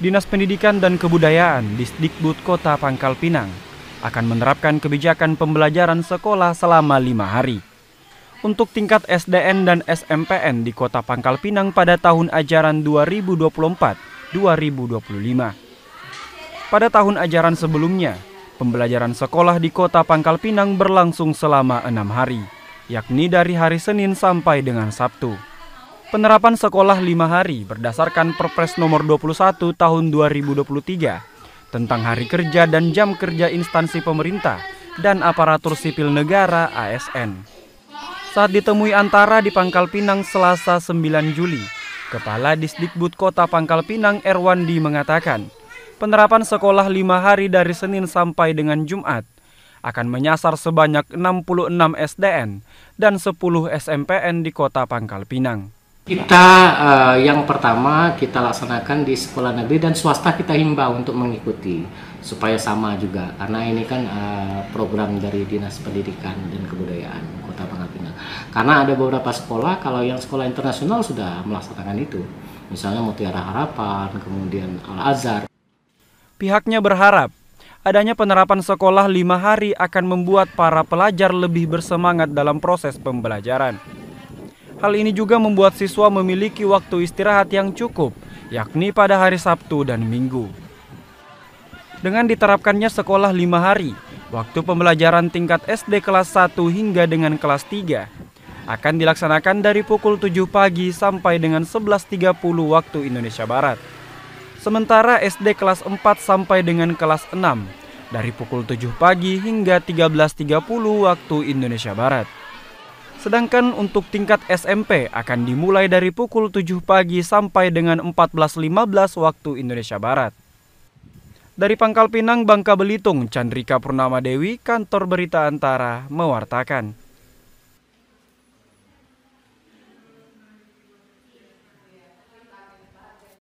Dinas Pendidikan dan Kebudayaan Disdikbud Kota Pangkal Pinang akan menerapkan kebijakan pembelajaran sekolah selama lima hari. Untuk tingkat SDN dan SMPN di Kota Pangkal Pinang pada tahun ajaran 2024-2025. Pada tahun ajaran sebelumnya, pembelajaran sekolah di Kota Pangkal Pinang berlangsung selama enam hari, yakni dari hari Senin sampai dengan Sabtu penerapan sekolah lima hari berdasarkan Perpres nomor 21 tahun 2023 tentang hari kerja dan jam kerja instansi pemerintah dan aparatur sipil negara ASN. Saat ditemui Antara di Pangkal Pinang Selasa 9 Juli, Kepala Disdikbud Kota Pangkal Pinang Erwandi mengatakan, penerapan sekolah lima hari dari Senin sampai dengan Jumat akan menyasar sebanyak 66 SDN dan 10 SMPN di Kota Pangkal Pinang. Kita uh, yang pertama kita laksanakan di sekolah negeri dan swasta kita himbau untuk mengikuti supaya sama juga karena ini kan uh, program dari Dinas Pendidikan dan Kebudayaan Kota Pangkal Karena ada beberapa sekolah kalau yang sekolah internasional sudah melaksanakan itu. Misalnya Mutiara Harapan, kemudian Al Azhar. Pihaknya berharap adanya penerapan sekolah lima hari akan membuat para pelajar lebih bersemangat dalam proses pembelajaran. Hal ini juga membuat siswa memiliki waktu istirahat yang cukup, yakni pada hari Sabtu dan Minggu. Dengan diterapkannya sekolah lima hari, waktu pembelajaran tingkat SD kelas 1 hingga dengan kelas 3 akan dilaksanakan dari pukul 7 pagi sampai dengan 11.30 waktu Indonesia Barat. Sementara SD kelas 4 sampai dengan kelas 6 dari pukul 7 pagi hingga 13.30 waktu Indonesia Barat. Sedangkan untuk tingkat SMP akan dimulai dari pukul 7 pagi sampai dengan 14.15 waktu Indonesia Barat. Dari Pangkal Pinang, Bangka Belitung, Chandrika Purnama Dewi, Kantor Berita Antara, mewartakan.